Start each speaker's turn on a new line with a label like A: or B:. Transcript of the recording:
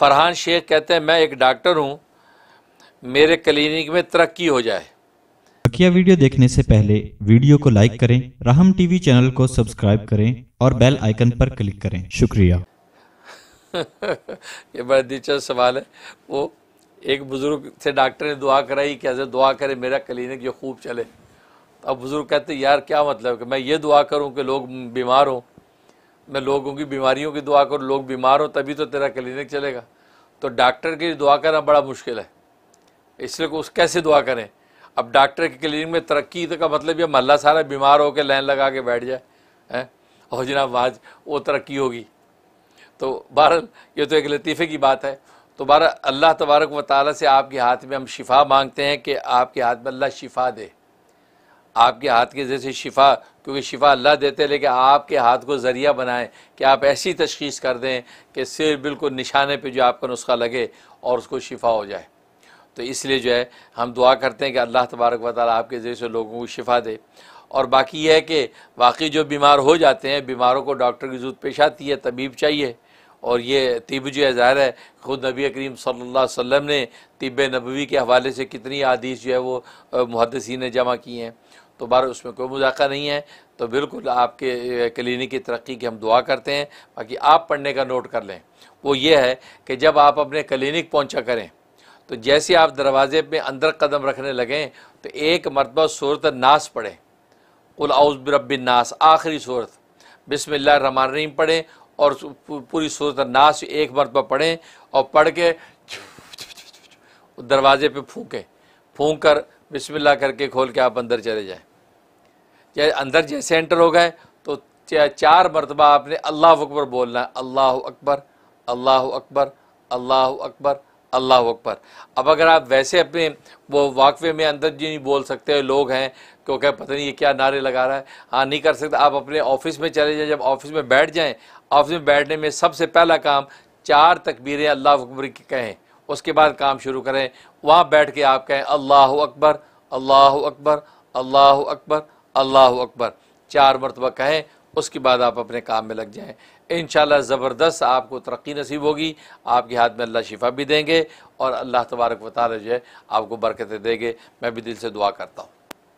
A: फरहान शेख कहते हैं मैं एक डॉक्टर हूँ मेरे क्लिनिक में तरक्की हो जाए बकिया वीडियो देखने से पहले वीडियो को लाइक करें राहम टीवी चैनल को सब्सक्राइब करें और बेल आइकन पर क्लिक करें शुक्रिया ये बड़ा दिलचस्प सवाल है वो एक बुज़ुर्ग से डॉक्टर ने दुआ कराई कि ऐसे दुआ करें मेरा क्लिनिक जो खूब चले अब बुज़ुर्ग कहते यार क्या मतलब कि मैं ये दुआ करूँ कि लोग बीमार हों मैं लोगों की बीमारियों की दुआ करूँ लोग बीमार हो तभी तो तेरा क्लिनिक चलेगा तो डॉक्टर की दुआ करना बड़ा मुश्किल है इसलिए उस कैसे दुआ करें अब डॉक्टर के क्लिनिक में तरक्की का मतलब ये महल्ला सारा बीमार होकर लाइन लगा के बैठ जाए हैं और जना आज वो तरक्की होगी तो बहर ये तो एक लतीफ़े की बात है तो बहर अल्लाह तबारक व ताली से आपके हाथ में हम शिफा मांगते हैं कि आपके हाथ में अल्लाह शिफा दे आपके हाथ के जैसे शिफा क्योंकि शिफा अल्लाह देते लेकिन आपके हाथ को ज़रिया बनाएं कि आप ऐसी तशखीस कर दें कि सिर बिल्कुल निशाने पे जो आपका नुस्खा लगे और उसको शिफा हो जाए तो इसलिए जो है हम दुआ करते हैं कि अल्लाह तबारक वाली आपके जैसे लोगों को शिफा दे और बाकी यह है कि वाकई जो बीमार हो जाते हैं बीमारों को डॉक्टर की जरूरत पेश आती है तबीब चाहिए और ये तिब जो है ज़ाहिर है ख़ुद नबी करीम सल्ला वम ने तिब नबी के हवाले से कितनी आदीश जो है वो मुहदसी ने जमा किए हैं तो बार उसमें कोई मुजाका नहीं है तो बिल्कुल आपके क्लिनिक की तरक्की की हम दुआ करते हैं बाकी आप पढ़ने का नोट कर लें वो ये है कि जब आप अपने क्लिनिक पहुँचा करें तो जैसे आप दरवाजे पे अंदर कदम रखने लगें तो एक मरतबा सूरत नास पढ़ें कुलआबिन नास आखिरी सूरत रमान रहीम पढ़ें और पूरी सूरत नास एक मरतबा पढ़ें और पढ़ के दरवाजे पर फूकें फूक कर बिस्मिल्लाह करके खोल के आप अंदर चले जाएं चाहे अंदर जैसे एंटर हो गए तो चार मरतबा आपने अल्लाह अकबर बोलना है अल्लाह अकबर अल्लाह अकबर अल्लाह अकबर अल्लाह अकबर अब अगर आप वैसे अपने वो वाकफे में अंदर जी नहीं बोल सकते लोग हैं क्योंकि पता नहीं ये क्या नारे लगा रहा है हाँ नहीं कर सकते आप अपने ऑफिस में चले जाएं जब ऑफिस में बैठ जाएं ऑफिस में बैठने में सबसे पहला काम चार तकबीरें अल्लाह अकबर की कहें उसके बाद काम शुरू करें वहाँ बैठ के आप कहें अल्लाह अकबर अल्लाह अकबर अल्लाह अकबर अल्लाह अकबर चार मरतबा कहें उसके बाद आप अपने काम में लग जाएँ इन ज़बरदस्त आपको तरक्की नसीब होगी आपके हाथ में अल्लाह शिफा भी देंगे और अल्लाह तबारक वाले जो है आपको बरकतें देंगे मैं भी दिल से दुआ करता हूँ